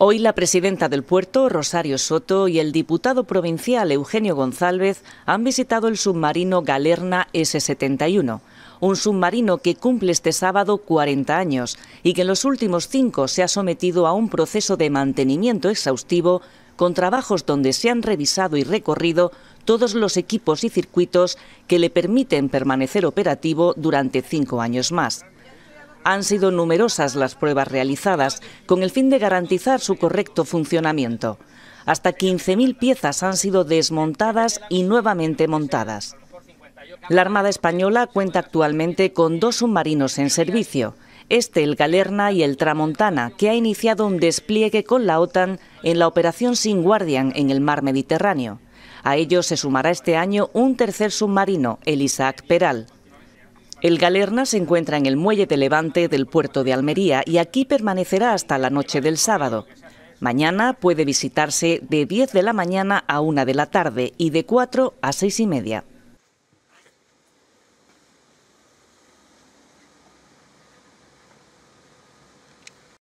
Hoy la presidenta del puerto, Rosario Soto, y el diputado provincial Eugenio González han visitado el submarino Galerna S-71, un submarino que cumple este sábado 40 años y que en los últimos cinco se ha sometido a un proceso de mantenimiento exhaustivo con trabajos donde se han revisado y recorrido todos los equipos y circuitos que le permiten permanecer operativo durante cinco años más. Han sido numerosas las pruebas realizadas con el fin de garantizar su correcto funcionamiento. Hasta 15.000 piezas han sido desmontadas y nuevamente montadas. La Armada Española cuenta actualmente con dos submarinos en servicio, este el Galerna y el Tramontana, que ha iniciado un despliegue con la OTAN en la operación Sin Guardian en el mar Mediterráneo. A ello se sumará este año un tercer submarino, el Isaac Peral. El Galerna se encuentra en el muelle de Levante del puerto de Almería y aquí permanecerá hasta la noche del sábado. Mañana puede visitarse de 10 de la mañana a 1 de la tarde y de 4 a 6 y media.